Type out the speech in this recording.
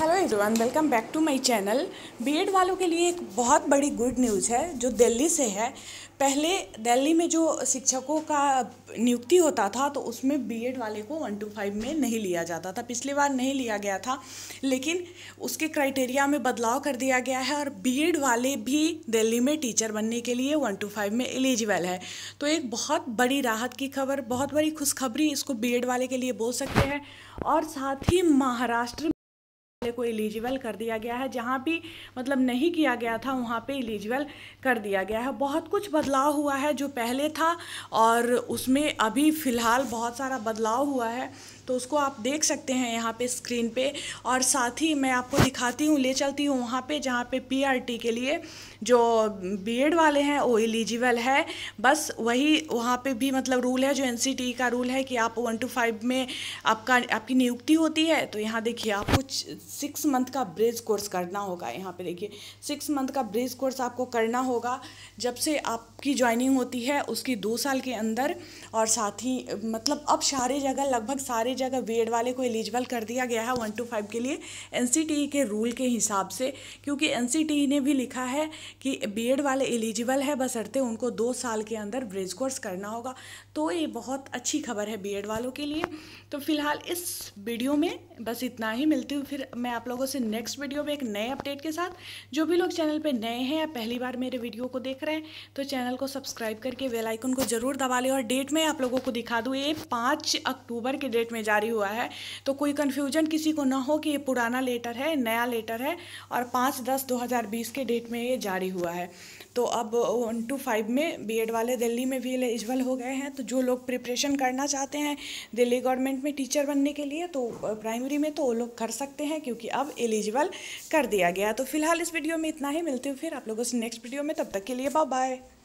hello everyone welcome back to my channel BEd वालों के लिए एक बहुत बड़ी गुड न्यूज़ है जो दिल्ली से है पहले दिल्ली में जो शिक्षकों का नियुक्ति होता था तो उसमें बीएड वाले को वन टू फाइव में नहीं लिया जाता था पिछली बार नहीं लिया गया था लेकिन उसके क्राइटेरिया में बदलाव कर दिया गया है और बी वाले भी दिल्ली में टीचर बनने के लिए वन टू फाइव में एलिजिबल है तो एक बहुत बड़ी राहत की खबर बहुत बड़ी खुशखबरी इसको बी वाले के लिए बोल सकते हैं और साथ ही महाराष्ट्र वाले को एलिजिबल कर दिया गया है जहाँ भी मतलब नहीं किया गया था वहाँ पे एलिजिबल कर दिया गया है बहुत कुछ बदलाव हुआ है जो पहले था और उसमें अभी फ़िलहाल बहुत सारा बदलाव हुआ है तो उसको आप देख सकते हैं यहाँ पे स्क्रीन पे और साथ ही मैं आपको दिखाती हूँ ले चलती हूँ वहाँ पे जहाँ पे पीआरटी के लिए जो बीएड वाले हैं वो एलिजिबल है बस वही वहाँ पे भी मतलब रूल है जो एन e का रूल है कि आप वन टू फाइव में आपका आपकी नियुक्ति होती है तो यहाँ देखिए आपको सिक्स मंथ का ब्रिज कोर्स करना होगा यहाँ पर देखिए सिक्स मंथ का ब्रिज कोर्स आपको करना होगा जब से आपकी ज्वाइनिंग होती है उसकी दो साल के अंदर और साथ ही मतलब अब सारे जगह लगभग सारे जगह बी वाले को एलिजिबल कर दिया गया है वन टू फाइव के लिए एन e के रूल के हिसाब से क्योंकि एन e ने भी लिखा है कि बी वाले एलिजिबल है बसरते उनको दो साल के अंदर ब्रिज कोर्स करना होगा तो ये बहुत अच्छी खबर है बी वालों के लिए तो फिलहाल इस वीडियो में बस इतना ही मिलती हूँ फिर मैं आप लोगों से नेक्स्ट वीडियो में एक नए अपडेट के साथ जो भी लोग चैनल पर नए हैं या पहली बार मेरे वीडियो को देख रहे हैं तो चैनल को सब्सक्राइब करके वेलाइकन को जरूर दबा लें और डेट में आप लोगों को दिखा दूँ ये पाँच अक्टूबर के डेट में में जारी हुआ है तो कोई कन्फ्यूजन किसी को ना हो कि ये पुराना लेटर है नया लेटर है और पाँच दस दो हज़ार बीस के डेट में ये जारी हुआ है तो अब वन टू फाइव में बीएड वाले दिल्ली में भी एलिजिबल हो गए हैं तो जो लोग प्रिपरेशन करना चाहते हैं दिल्ली गवर्नमेंट में टीचर बनने के लिए तो प्राइमरी में तो वो लोग कर सकते हैं क्योंकि अब एलिजिबल कर दिया गया तो फिलहाल इस वीडियो में इतना ही मिलती हूँ फिर आप लोगों से नेक्स्ट वीडियो में तब तक के लिए बाय बाय